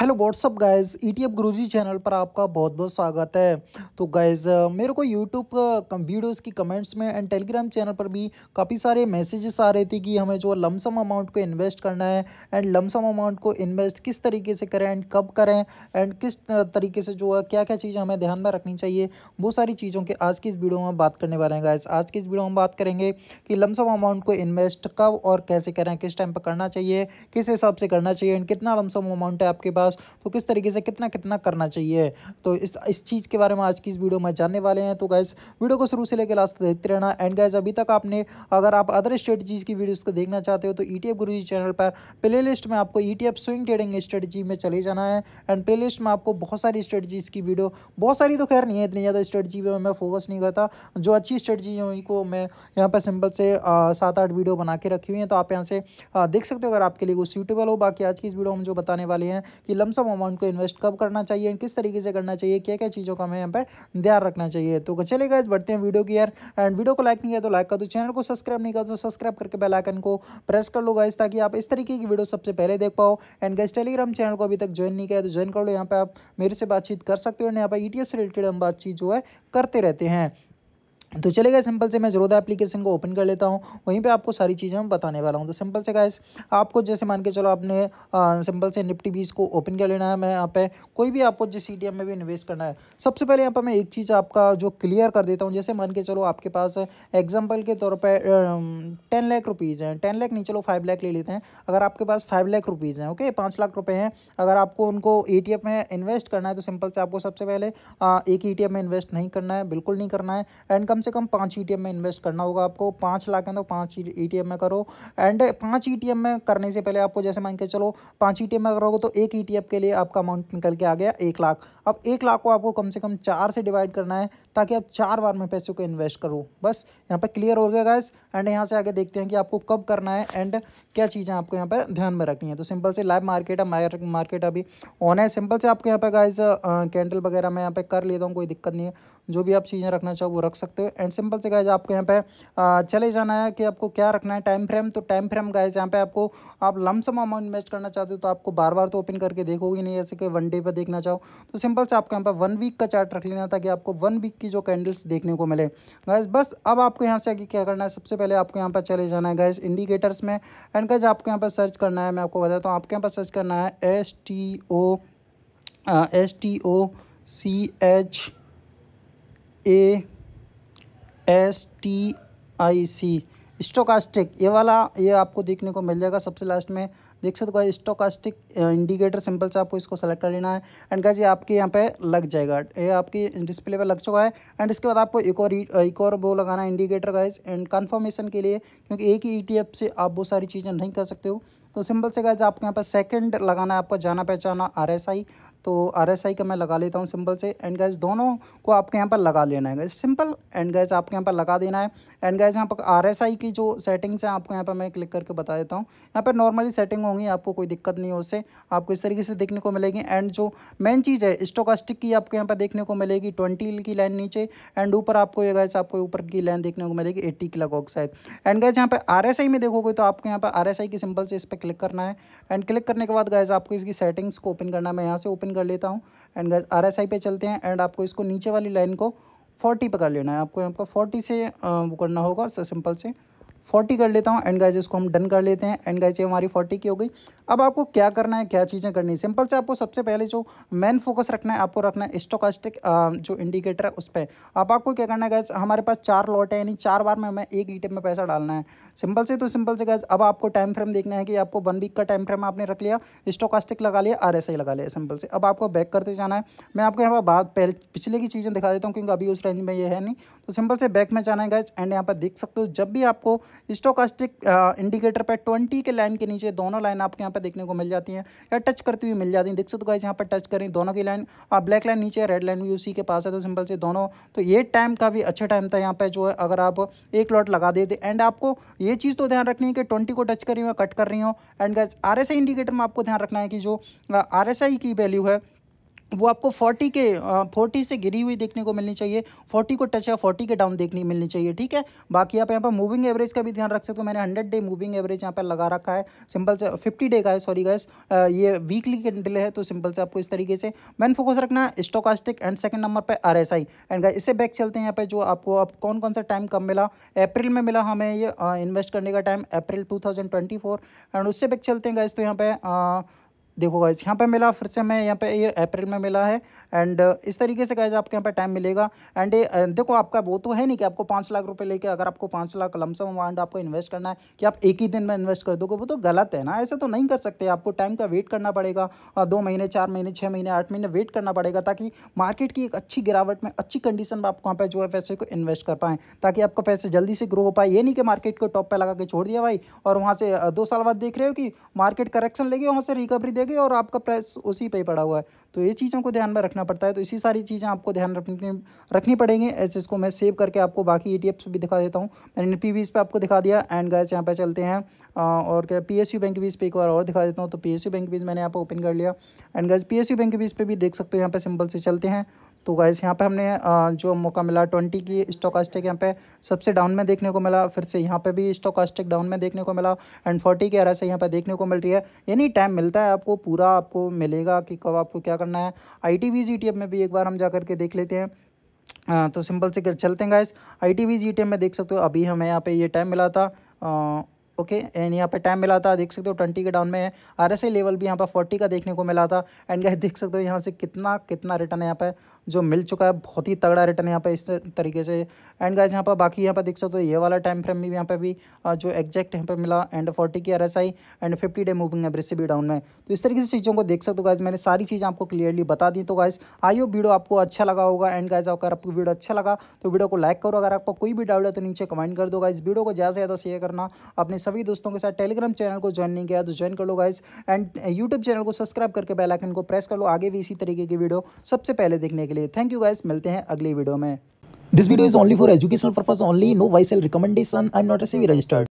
hello WhatsApp guys ETF Guruji channel पर आपका बहुत बहुत स्वागत है तो गाइस मेरे को यूट्यूब वीडियोस की कमेंट्स में एंड टेलीग्राम चैनल पर भी काफ़ी सारे मैसेजेस आ रहे थे कि हमें जो लमसम अमाउंट को इन्वेस्ट करना है एंड लमसम अमाउंट को इन्वेस्ट किस तरीके से करें एंड कब करें एंड किस तरीके से जो है क्या क्या चीज़ हमें ध्यान में रखनी चाहिए वो सारी चीज़ों के आज की इस वीडियो में बात करने वाले हैं गाइज आज की इस वीडियो में बात करेंगे कि लमसम अमाउंट को इन्वेस्ट कब और कैसे करें किस टाइम पर करना चाहिए किस हिसाब से करना चाहिए एंड कितना लमसम अमाउंट है आपके पास पास तो किस तरीके से कितना कितना करना चाहिए तो इस इस चीज़ के बारे में आज की इस वीडियो में जानने वाले हैं तो गैस वीडियो को शुरू से लेकर लास्ट देखते रहना एंड गैस अभी तक आपने अगर आप अदर स्ट्रेटजीज़ की वीडियोज़ को देखना चाहते हो तो ई टी चैनल पर प्ले में आपको ई स्विंग ट्रेडिंग स्ट्रेटजी में चले जाना है एंड प्ले लिस्ट में आपको बहुत सारी स्ट्रेटजीज़ की वीडियो बहुत सारी तो खैर नहीं है इतनी ज़्यादा स्ट्रेटजी पर मैं फोकस नहीं करता जो अच्छी स्ट्रेटजी है उनको मैं यहाँ पर सिंपल से सात आठ वीडियो बना के रखी हुई हैं तो आप यहाँ से देख सकते हो अगर आपके लिए वो सूटेबल हो बाकी आज की इस वीडियो में जो बताने वाले हैं कि लमसम अमाउंट को इन्वेस्ट कब करना चाहिए किस तरीके से करना चाहिए क्या क्या चीज़ों का हमें यहाँ पर ध्यान रखना चाहिए तो चलेगा बढ़ते हैं वीडियो की यार एंड वीडियो को लाइक नहीं किया तो लाइक कर दो चैनल को सब्सक्राइब नहीं कर तो सब्सक्राइब करके बेलाइकन को प्रेस कर लो गाइज ताकि आप इस तरीके की वीडियो सबसे पहले देख पाओ एंड गाइज टेलीग्राम चैनल को अभी तक ज्वाइन नहीं किया तो ज्वाइन कर लो यहाँ पर आप मेरे से बातचीत कर सकते हो यहाँ पर ई e से रिलेटेड हम बातचीत जो है करते रहते हैं तो चलेगा सिंपल से मैं जरोदा एप्लीकेशन को ओपन कर लेता हूँ वहीं पे आपको सारी चीज़ें मैं बताने वाला हूँ तो सिंपल से गाइस आपको जैसे मान के चलो आपने आ, सिंपल से निफ्टी बीस को ओपन कर लेना है मैं यहाँ पे कोई भी आपको जिस सी में भी इन्वेस्ट करना है सबसे पहले यहाँ पर मैं एक चीज़ आपका जो क्लियर कर देता हूँ जैसे मान के चलो आपके पास एग्जाम्पल के तौर पर टेन लाख रुपीज़ हैं टेन लाख नहीं चलो फाइव लाख ले लेते हैं अगर आपके पास फाइव लाख रुपीज़ हैं ओके पाँच लाख रुपये हैं अगर आपको उनको ए में इन्वेस्ट करना है तो सिंपल से आपको सबसे पहले एक ई में इन्वेस्ट नहीं करना है बिल्कुल नहीं करना है एंड कम से कम पाँच ई e में इन्वेस्ट करना होगा आपको पाँच लाख के अंदर पाँच ई e में करो एंड पाँच ई e में करने से पहले आपको जैसे मान के चलो पाँच ई में करोगे तो एक ई के लिए आपका अमाउंट निकल के आ गया एक लाख अब एक लाख को आपको कम से कम चार से डिवाइड करना है ताकि आप चार बार में पैसे को इन्वेस्ट करो बस यहाँ पर क्लियर हो गया गैस एंड यहाँ से आगे देखते हैं कि आपको कब करना है एंड क्या चीज़ें आपको यहाँ पर ध्यान में रखनी है तो सिंपल से लाइव मार्केट है मार्केट अभी ऑन है सिंपल से आपको यहाँ पर गाइज कैंडल वगैरह मैं यहाँ पर कर लेता हूँ कोई दिक्कत नहीं है जो भी आप चीज़ें रखना चाहो वो रख सकते हो एंड सिंपल से गाइज आपको यहाँ पे चले जाना है कि आपको क्या रखना है टाइम फ्रेम तो टाइम फ्रेम गाइज यहाँ पे आपको आप लमसम अमाउंट इन्वेस्ट करना चाहते हो तो आपको बार बार तो ओपन करके देखोगे नहीं ऐसे कि वन डे पर देखना चाहो तो सिंपल से आपको यहाँ पर वन वीक का चार्ट रख लेना ताकि आपको वन वीक की जो कैंडल्स देखने को मिले गाइज बस अब आपको यहाँ से आगे क्या करना है सबसे पहले आपको यहाँ पर चले जाना है गाइज इंडिकेटर्स में एंड गाइज आपको यहाँ पर सर्च करना है मैं आपको बताता हूँ आपके यहाँ पर सर्च करना है S T O S T O C H A S T I C stochastic ये वाला ये आपको देखने को मिल जाएगा सबसे लास्ट में देख सकते हो स्टोकास्टिक इंडिकेटर सिंपल से आपको इसको सेलेक्ट कर लेना है एंड गाइज ये आपके यहाँ पे लग जाएगा ये आपकी डिस्प्ले पे लग चुका है एंड इसके बाद आपको एक और uh, एक और वो लगाना है इंडिकेटर गाइज एंड कंफर्मेशन के लिए क्योंकि एक ही ई e से आप वो सारी चीज़ें नहीं कर सकते हो तो सिंपल से गाइज आपके यहाँ पर सेकेंड लगाना है आपको जाना पहचाना आर तो आर एस आई का मैं लगा लेता हूँ सिंपल से एंड गैस दोनों को आपके यहाँ पर लगा लेना है सिंपल एंड गैस आपके यहाँ पर लगा देना है एंड गैस यहाँ पर आर एस आई की जो सेटिंग्स हैं आपको यहाँ पर मैं क्लिक करके बता देता हूँ यहाँ पर नॉर्मली सेटिंग होंगी आपको कोई दिक्कत नहीं हो उससे आपको इस तरीके से देखने को मिलेगी एंड जो मेन चीज़ है स्टोकास्टिक की आपको यहाँ पर देखने को मिलेगी ट्वेंटी की लाइन नीचे एंड ऊपर आपको ये गैस आपको ऊपर की लाइन देखने को मिलेगी एट्टी की लगभग शायद एंड गैस यहाँ पर आर एस आई में देखोगे तो आपको यहाँ पर आर एस आई की सिंपल से इस पर क्लिक करना है एंड क्लिक करने के बाद गैस आपको इसकी सेटिंग्स को ओपन करना है मैं यहाँ से ओपन कर लेता हूँ एंड गैस आर पे चलते हैं एंड आपको इसको नीचे वाली लाइन को फोर्टी पे कर लेना है आपको यहाँ पर फोर्टी से वो करना होगा सिंपल से फोर्टी कर लेता हूँ एंड गाइज इसको हम डन कर लेते हैं एंड गाइज ये हमारी फोर्टी की हो गई अब आपको क्या करना है क्या चीज़ें करनी है सिंपल से आपको सबसे पहले जो मेन फोकस रखना है आपको रखना है स्टोकास्टिक जो इंडिकेटर है उस पर अब आपको क्या करना है गाइज हमारे पास चार लॉट है यानी चार बार में हमें एक ईटम में पैसा डालना है सिंपल से तो सिंपल से गैस अब आपको टाइम फ्रेम देखना है कि आपको वन वीक का टाइम फ्रेम आपने रख लिया स्टोकास्टिक लगा लिया आर लगा लिया सिंपल से अब आपको बैक करते जाना है मैं आपको यहाँ पर बात पहले पिछले की चीज़ें दिखा देता हूँ क्योंकि अभी उस रेंज में ये है नहीं तो सिंपल से बैक में जाना है गैस एंड यहाँ पर देख सकते हो जब भी आपको स्टोकास्टिक इंडिकेटर पर ट्वेंटी के लाइन के नीचे दोनों लाइन आपके यहाँ पर देखने को मिल जाती है या टच करती हुई मिल जाती है देख सकते हो गैस यहाँ पर टच करें दोनों की लाइन आप ब्लैक लाइन नीचे रेड लाइन भी उसी के पास है तो सिंपल से दोनों तो ये टाइम का भी अच्छा टाइम था यहाँ पर जो है अगर आप एक लॉट लगा देते एंड आपको ये चीज़ तो ध्यान रखनी है कि ट्वेंटी को टच कर रही हो कट कर रही हो एंड गैस आर इंडिकेटर में आपको ध्यान रखना है कि जो आर uh, की वैल्यू है वो आपको 40 के 40 से गिरी हुई देखने को मिलनी चाहिए 40 को टच या 40 के डाउन देखने मिलनी चाहिए ठीक है बाकी आप यहाँ पर मूविंग एवरेज का भी ध्यान रख सकते हो मैंने 100 डे मूविंग एवरेज यहाँ पर लगा रखा है सिंपल से 50 डे का है सॉरी गैस ये वीकली कैंडल है तो सिंपल से आपको इस तरीके से मैन फोकस रखना है स्टोकास्टिक एंड सेकेंड नंबर पर R S I and guys इससे बैक चलते हैं यहाँ पर जो आपको अब कौन कौन सा टाइम कब मिला अप्रैल में मिला हमें ये इन्वेस्ट करने का टाइम अप्रैल टू एंड उससे बैक चलते हैं गाइस तो यहाँ पर देखो गाइज यहाँ पे मिला फिर से मैं यहाँ पे ये अप्रैल में मिला है एंड uh, इस तरीके से गाइज आपके यहाँ पर टाइम मिलेगा एंड uh, देखो आपका वो तो है नहीं कि आपको पाँच लाख रुपये लेके अगर आपको पाँच लाख लमसम अमाउंट आपको इन्वेस्ट करना है कि आप एक ही दिन में इन्वेस्ट कर दोगे वो तो गलत है ना ऐसे तो नहीं कर सकते आपको टाइम का वेट करना पड़ेगा दो महीने चार महीने छः महीने आठ महीने वेट करना पड़ेगा ताकि मार्केट की एक अच्छी गिरावट में अच्छी कंडीशन में आप वहाँ पर जो है पैसे को इन्वेस्ट कर पाएँ ताकि आपका पैसे जल्दी से ग्रो हो पाए ये नहीं कि मार्केट को टॉप पर लगा के छोड़ दिया भाई और वहाँ से दो साल बाद देख रहे हो कि मार्केट करेक्शन लेगी वहाँ से रिकवरी देगी और आपका प्राइस उसी पर ही पड़ा हुआ है तो ये चीज़ों को ध्यान में रखना रखना पड़ता है तो इसी सारी चीज़ें आपको ध्यान रखनी रखनी पड़ेंगे ऐसे इसको मैं सेव करके आपको बाकी ई e भी दिखा देता हूँ मैंने पी वी आपको दिखा दिया एंड गैस यहाँ पर चलते हैं और क्या पी बैंक बीस पर एक बार और दिखा देता हूँ तो पी बैंक बीस मैंने यहाँ पर ओपन कर लिया एंड गैस पी बैंक बीस पर भी देख सकते हो यहाँ पर सिंपल से चलते हैं तो गाइज़ यहाँ पे हमने जो मौका मिला ट्वेंटी की स्टोकास्टिक यहाँ पे सबसे डाउन में देखने को मिला फिर से यहाँ पे भी स्टोकास्टिक डाउन में देखने को मिला एंड फोर्टी के आरएस से यहाँ पे देखने को मिल रही है यानी टाइम मिलता है आपको पूरा आपको मिलेगा कि कब आपको क्या करना है आई टी में भी एक बार हम जा करके देख लेते हैं आ, तो सिंपल से चलते हैं गाइज आई टी में देख सकते हो अभी हमें यहाँ पर ये टाइम मिला था ओके एंड यहाँ पे टाइम मिला था देख सकते हो ट्वेंटी के डाउन में है आर लेवल भी यहाँ पर फोर्टी का देखने को मिला था एंड गाइस देख सकते हो यहाँ से कितना कितना रिटर्न है यहाँ पर जो मिल चुका है बहुत ही तगड़ा रिटर्न यहाँ पर इस तरीके से एंड गाइस यहाँ पर बाकी यहाँ पर देख सकते हो ये वाला टाइम फ्रेम भी यहाँ पर भी जो एक्जैक्ट यहाँ पर मिला एंड फोर्टी की आर and fifty day moving average से भी डाउन में तो इस तरीके से चीज़ों को देख सकते हो गाइज मैंने सारी चीज़ आपको क्लियरली बता दी तो गाइज आई वीडियो आपको अच्छा लगा होगा एंड गाइज अगर आपको वीडियो अच्छा लगा तो वीडियो को लाइक करो अगर आपको कोई भी डाउट है तो नीचे कमेंट कर दो गाइज वीडियो को ज़्यादा से ज़्यादा शेयर करना अपने सभी दोस्तों के साथ टेलीग्राम चैनल को ज्वाइन नहीं किया तो ज्वाइन कर लो गाइज एंड यूट्यूब चैनल को सब्सक्राइब करके बेलाइकन को प्रेस कर लो आगे भी इसी तरीके की वीडियो सबसे पहले देखने के लिए थैंक यू गाइज मिलते हैं अगली वीडियो में this video is only for education purpose only no buy sell recommendation I not a registered